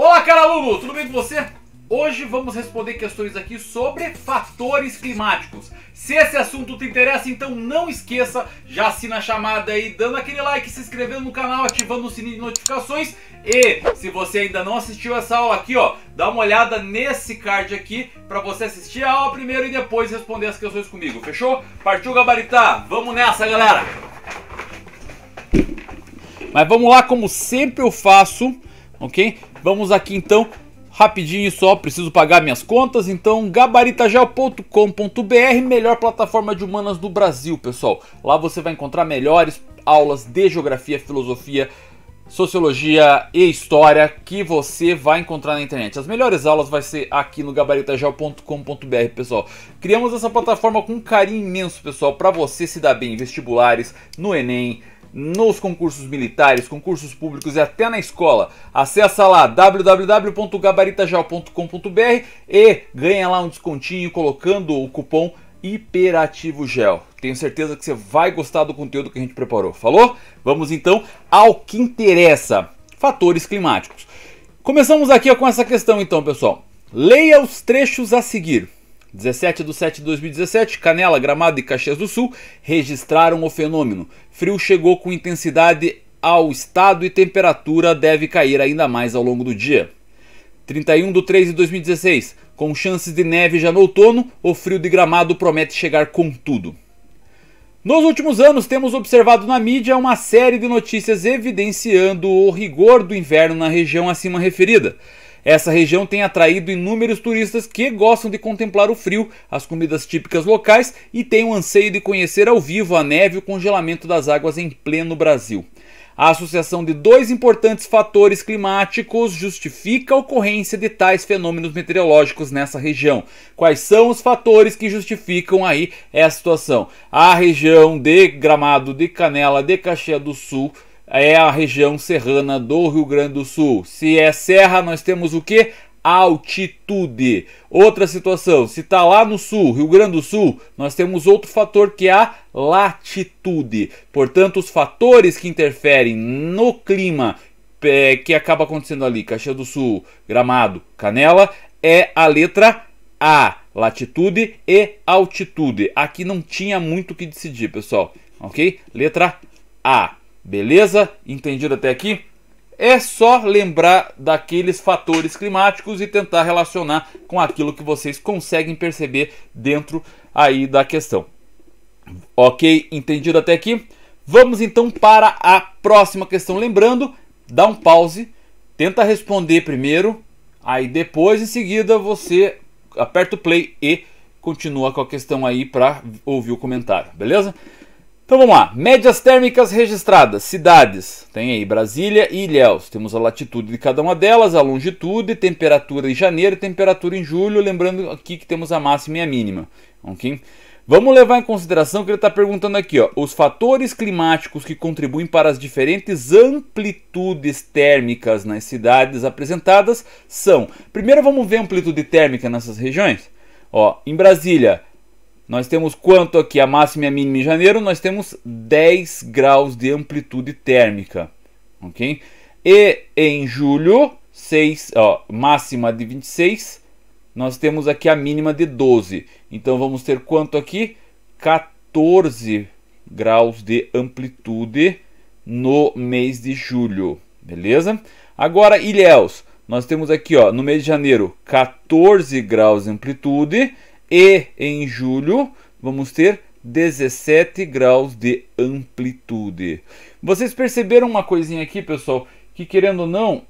Olá, Caraúbo! Tudo bem com você? Hoje vamos responder questões aqui sobre fatores climáticos. Se esse assunto te interessa, então não esqueça, já assina a chamada aí, dando aquele like, se inscrevendo no canal, ativando o sininho de notificações e se você ainda não assistiu essa aula aqui, ó, dá uma olhada nesse card aqui para você assistir a aula primeiro e depois responder as questões comigo, fechou? Partiu gabaritar? Vamos nessa, galera! Mas vamos lá, como sempre eu faço, ok? Vamos aqui então rapidinho só, preciso pagar minhas contas, então gabaritagel.com.br, melhor plataforma de humanas do Brasil, pessoal. Lá você vai encontrar melhores aulas de geografia, filosofia, sociologia e história que você vai encontrar na internet. As melhores aulas vai ser aqui no gabaritagel.com.br, pessoal. Criamos essa plataforma com carinho imenso, pessoal, para você se dar bem em vestibulares, no ENEM, nos concursos militares, concursos públicos e até na escola. Acesse lá www.gabaritajal.com.br e ganha lá um descontinho colocando o cupom Hiperativo Gel. Tenho certeza que você vai gostar do conteúdo que a gente preparou. Falou? Vamos então ao que interessa: fatores climáticos. Começamos aqui com essa questão, então, pessoal. Leia os trechos a seguir. 17 de 7 de 2017, Canela, Gramado e Caxias do Sul registraram o fenômeno. Frio chegou com intensidade ao estado e temperatura deve cair ainda mais ao longo do dia. 31 de 3 de 2016, com chances de neve já no outono, o frio de Gramado promete chegar com tudo. Nos últimos anos, temos observado na mídia uma série de notícias evidenciando o rigor do inverno na região acima referida. Essa região tem atraído inúmeros turistas que gostam de contemplar o frio, as comidas típicas locais e têm o anseio de conhecer ao vivo a neve e o congelamento das águas em pleno Brasil. A associação de dois importantes fatores climáticos justifica a ocorrência de tais fenômenos meteorológicos nessa região. Quais são os fatores que justificam aí essa situação? A região de Gramado, de Canela, de Caxias do Sul é a região serrana do Rio Grande do Sul. Se é serra, nós temos o que? Altitude. Outra situação, se está lá no sul, Rio Grande do Sul, nós temos outro fator que é a latitude. Portanto, os fatores que interferem no clima é, que acaba acontecendo ali, Caxias do Sul, Gramado, Canela, é a letra A, latitude e altitude. Aqui não tinha muito o que decidir, pessoal, ok? Letra A. Beleza? Entendido até aqui? É só lembrar daqueles fatores climáticos e tentar relacionar com aquilo que vocês conseguem perceber dentro aí da questão. Ok? Entendido até aqui? Vamos então para a próxima questão. Lembrando, dá um pause, tenta responder primeiro, aí depois em seguida você aperta o play e continua com a questão aí para ouvir o comentário, beleza? Então vamos lá. Médias térmicas registradas, cidades. Tem aí Brasília e Ilhéus. Temos a latitude de cada uma delas, a longitude, temperatura em janeiro, temperatura em julho. Lembrando aqui que temos a máxima e a mínima. Ok? Vamos levar em consideração que ele está perguntando aqui, ó, os fatores climáticos que contribuem para as diferentes amplitudes térmicas nas cidades apresentadas são. Primeiro, vamos ver a amplitude térmica nessas regiões. Ó, em Brasília, nós temos quanto aqui? A máxima e a mínima em janeiro, nós temos 10 graus de amplitude térmica, ok? E em julho, 6, ó, máxima de 26, nós temos aqui a mínima de 12. Então vamos ter quanto aqui? 14 graus de amplitude no mês de julho, beleza? Agora Ilhéus, nós temos aqui, ó, no mês de janeiro, 14 graus de amplitude e em julho vamos ter 17 graus de amplitude. Vocês perceberam uma coisinha aqui, pessoal, que querendo ou não,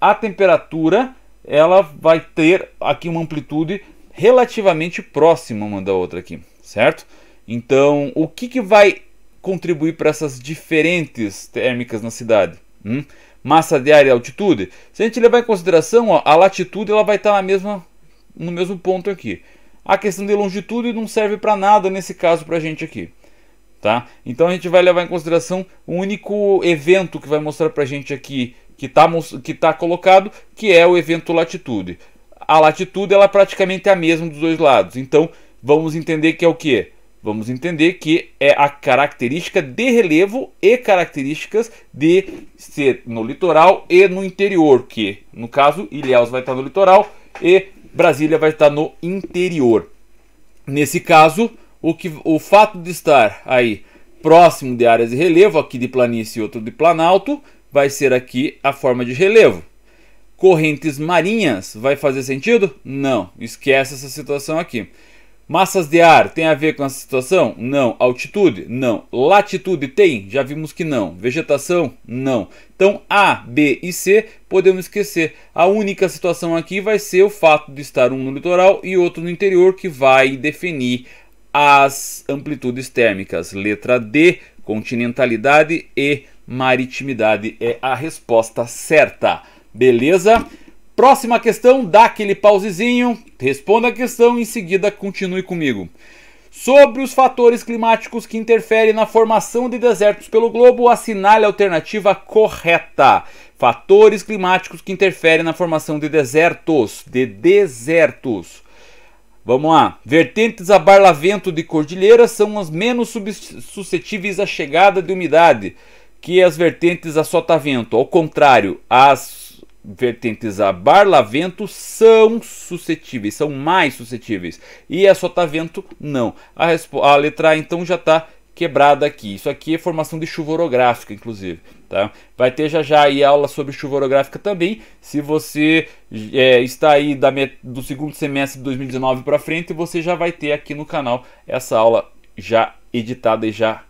a temperatura ela vai ter aqui uma amplitude relativamente próxima uma da outra aqui, certo? Então, o que, que vai contribuir para essas diferentes térmicas na cidade? Hum? Massa de ar e altitude? Se a gente levar em consideração, ó, a latitude ela vai estar tá na mesma, no mesmo ponto aqui. A questão de longitude não serve para nada nesse caso para a gente aqui. Tá? Então a gente vai levar em consideração o único evento que vai mostrar para a gente aqui que está que tá colocado, que é o evento latitude. A latitude ela é praticamente a mesma dos dois lados. Então vamos entender que é o que? Vamos entender que é a característica de relevo e características de ser no litoral e no interior, que no caso Ilhéus vai estar no litoral e Brasília vai estar no interior. Nesse caso, o, que, o fato de estar aí próximo de áreas de relevo, aqui de planície e outro de planalto, vai ser aqui a forma de relevo. Correntes marinhas vai fazer sentido? Não, esquece essa situação aqui. Massas de ar tem a ver com essa situação? Não. Altitude? Não. Latitude tem? Já vimos que não. Vegetação? Não. Então A, B e C podemos esquecer. A única situação aqui vai ser o fato de estar um no litoral e outro no interior que vai definir as amplitudes térmicas. Letra D, continentalidade e maritimidade é a resposta certa. Beleza? Próxima questão, dá aquele pausezinho, responda a questão e em seguida continue comigo. Sobre os fatores climáticos que interferem na formação de desertos pelo globo, assinale a alternativa correta. Fatores climáticos que interferem na formação de desertos, de desertos. Vamos lá. Vertentes a barlavento de cordilheira são as menos suscetíveis à chegada de umidade que as vertentes a sotavento. Ao contrário, as vertentes a barlavento são suscetíveis, são mais suscetíveis. E a é sotavento, tá não. A, a letra A, então, já está quebrada aqui. Isso aqui é formação de chuva orográfica, inclusive. Tá? Vai ter já já aí aula sobre chuva orográfica também. Se você é, está aí da do segundo semestre de 2019 para frente, você já vai ter aqui no canal essa aula já editada e já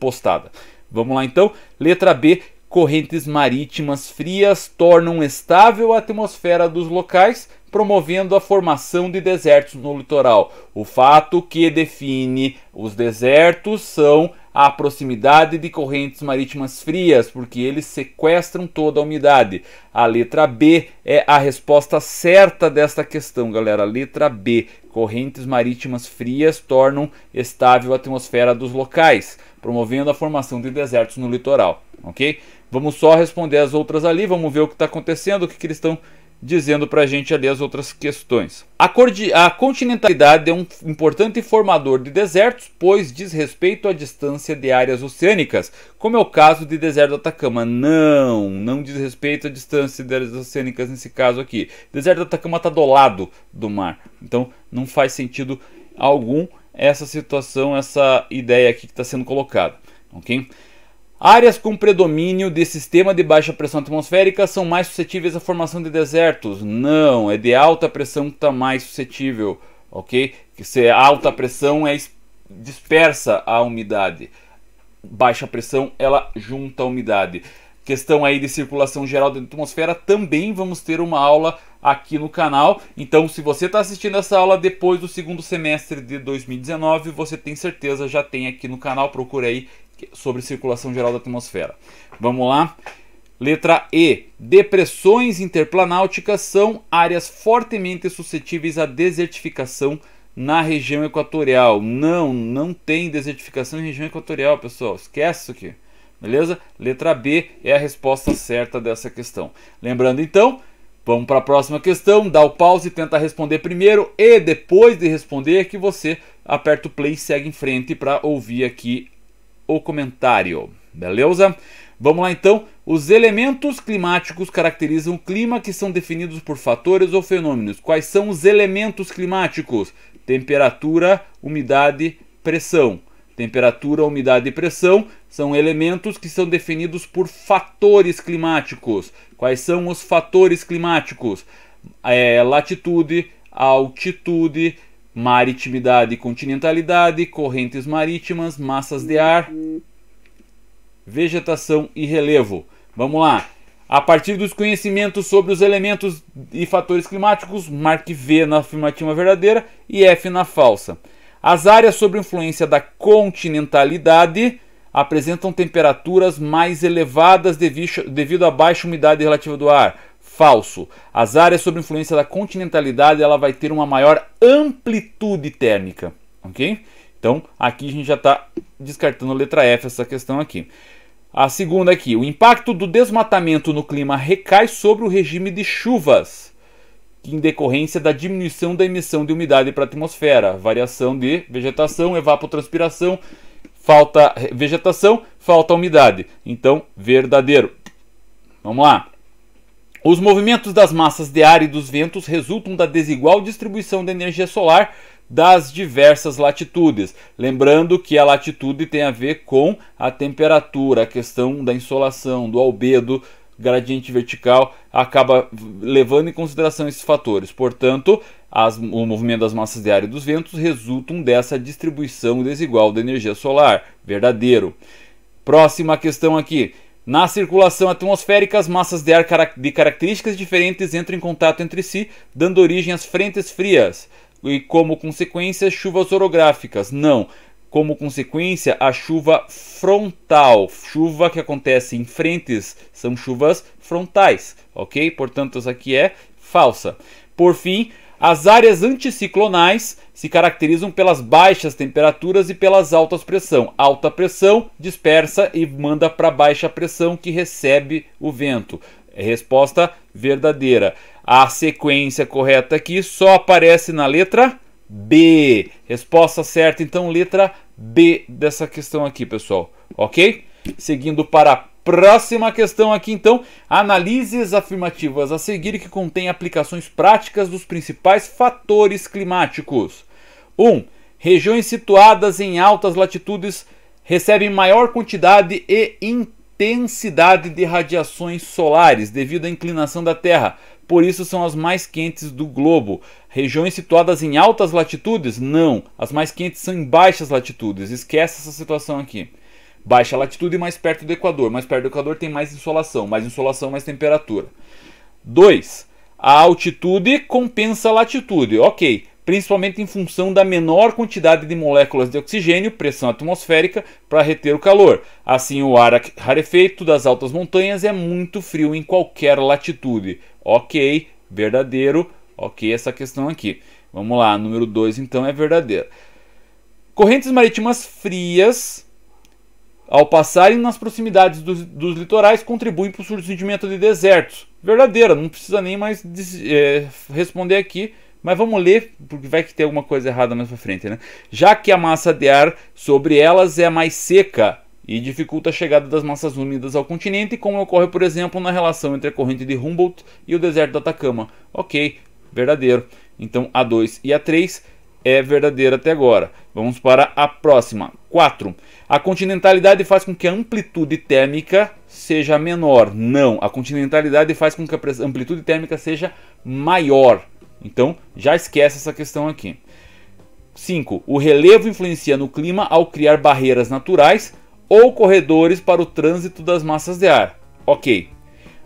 postada. Vamos lá então, letra B, Correntes marítimas frias tornam estável a atmosfera dos locais, promovendo a formação de desertos no litoral. O fato que define os desertos são à proximidade de correntes marítimas frias, porque eles sequestram toda a umidade. A letra B é a resposta certa desta questão, galera. Letra B. Correntes marítimas frias tornam estável a atmosfera dos locais, promovendo a formação de desertos no litoral, ok? Vamos só responder as outras ali, vamos ver o que está acontecendo, o que, que eles estão dizendo para a gente ali as outras questões. A, a continentalidade é um importante formador de desertos, pois diz respeito à distância de áreas oceânicas, como é o caso de deserto do Atacama. Não, não diz respeito à distância de áreas oceânicas nesse caso aqui. O deserto do Atacama está do lado do mar, então não faz sentido algum essa situação, essa ideia aqui que está sendo colocada, ok? Áreas com predomínio de sistema de baixa pressão atmosférica são mais suscetíveis à formação de desertos. Não, é de alta pressão que está mais suscetível, ok? Que se é alta pressão é dispersa a umidade, baixa pressão ela junta a umidade. Questão aí de circulação geral da atmosfera também vamos ter uma aula aqui no canal. Então, se você está assistindo essa aula depois do segundo semestre de 2019, você tem certeza já tem aqui no canal. Procura aí sobre circulação geral da atmosfera. Vamos lá. Letra E. Depressões interplanáuticas são áreas fortemente suscetíveis à desertificação na região equatorial. Não, não tem desertificação em região equatorial, pessoal. Esquece isso aqui. Beleza? Letra B é a resposta certa dessa questão. Lembrando então, vamos para a próxima questão, dá o pause e tenta responder primeiro e depois de responder é que você aperta o play e segue em frente para ouvir aqui o comentário. Beleza? Vamos lá então. Os elementos climáticos caracterizam o clima que são definidos por fatores ou fenômenos. Quais são os elementos climáticos? Temperatura, umidade, pressão. Temperatura, umidade e pressão são elementos que são definidos por fatores climáticos. Quais são os fatores climáticos? É, latitude, altitude, Maritimidade e continentalidade, correntes marítimas, massas de ar, vegetação e relevo. Vamos lá. A partir dos conhecimentos sobre os elementos e fatores climáticos, marque V na afirmativa verdadeira e F na falsa. As áreas sob influência da continentalidade apresentam temperaturas mais elevadas devido à baixa umidade relativa do ar Falso. As áreas sob influência da continentalidade ela vai ter uma maior amplitude térmica, ok? Então aqui a gente já está descartando a letra F essa questão aqui. A segunda aqui, o impacto do desmatamento no clima recai sobre o regime de chuvas, em decorrência da diminuição da emissão de umidade para a atmosfera, variação de vegetação, evapotranspiração, falta vegetação, falta umidade. Então, verdadeiro. Vamos lá. Os movimentos das massas de ar e dos ventos resultam da desigual distribuição da energia solar das diversas latitudes. Lembrando que a latitude tem a ver com a temperatura, a questão da insolação, do albedo, gradiente vertical, acaba levando em consideração esses fatores. Portanto, as, o movimento das massas de ar e dos ventos resultam dessa distribuição desigual da energia solar. Verdadeiro. Próxima questão aqui. Na circulação atmosférica, as massas de ar de características diferentes entram em contato entre si, dando origem às frentes frias e, como consequência, chuvas orográficas. Não, como consequência, a chuva frontal, chuva que acontece em frentes, são chuvas frontais, ok? Portanto, essa aqui é falsa. Por fim, as áreas anticiclonais se caracterizam pelas baixas temperaturas e pelas altas pressão. Alta pressão dispersa e manda para baixa pressão que recebe o vento. É resposta verdadeira. A sequência correta aqui só aparece na letra B. Resposta certa, então, letra B dessa questão aqui, pessoal. Ok? Seguindo para Próxima questão aqui então, analise as afirmativas a seguir que contém aplicações práticas dos principais fatores climáticos. 1. Um, regiões situadas em altas latitudes recebem maior quantidade e intensidade de radiações solares devido à inclinação da Terra. Por isso são as mais quentes do globo. Regiões situadas em altas latitudes? Não. As mais quentes são em baixas latitudes. Esquece essa situação aqui baixa latitude e mais perto do Equador. Mais perto do Equador tem mais insolação, mais insolação, mais temperatura. 2. A altitude compensa a latitude, ok, principalmente em função da menor quantidade de moléculas de oxigênio, pressão atmosférica, para reter o calor. Assim, o ar rarefeito das altas montanhas é muito frio em qualquer latitude. Ok, verdadeiro, ok, essa questão aqui. Vamos lá, número 2 então é verdadeiro. Correntes marítimas frias ao passarem nas proximidades dos, dos litorais, contribuem para o surgimento de desertos. Verdadeira, não precisa nem mais é, responder aqui, mas vamos ler, porque vai que tem alguma coisa errada mais para frente, né? Já que a massa de ar sobre elas é mais seca e dificulta a chegada das massas úmidas ao continente, como ocorre, por exemplo, na relação entre a corrente de Humboldt e o deserto do Atacama. Ok, verdadeiro. Então, A2 e A3 é verdadeira até agora. Vamos para a próxima. 4. A continentalidade faz com que a amplitude térmica seja menor. Não, a continentalidade faz com que a amplitude térmica seja maior. Então, já esquece essa questão aqui. 5. O relevo influencia no clima ao criar barreiras naturais ou corredores para o trânsito das massas de ar. Ok,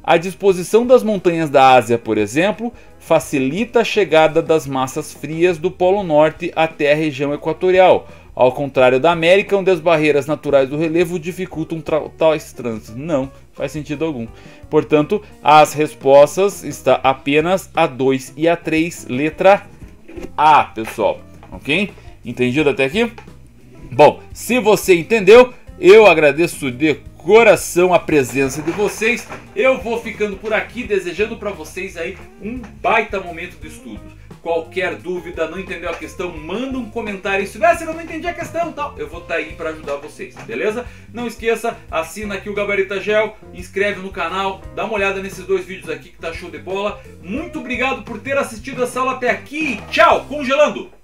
a disposição das montanhas da Ásia, por exemplo, facilita a chegada das massas frias do Polo Norte até a região equatorial, ao contrário da América, onde as barreiras naturais do relevo dificultam tais trânsitos. Não faz sentido algum. Portanto, as respostas estão apenas a 2 e a 3, letra A, pessoal. Ok? Entendido até aqui? Bom, se você entendeu, eu agradeço de coração a presença de vocês. Eu vou ficando por aqui desejando para vocês aí um baita momento de estudos. Qualquer dúvida, não entendeu a questão, manda um comentário. Se tivesse é, eu não entendi a questão, tal, eu vou estar tá aí para ajudar vocês, beleza? Não esqueça, assina aqui o Gabarita Gel, inscreve no canal, dá uma olhada nesses dois vídeos aqui que tá show de bola. Muito obrigado por ter assistido essa aula até aqui. Tchau, congelando.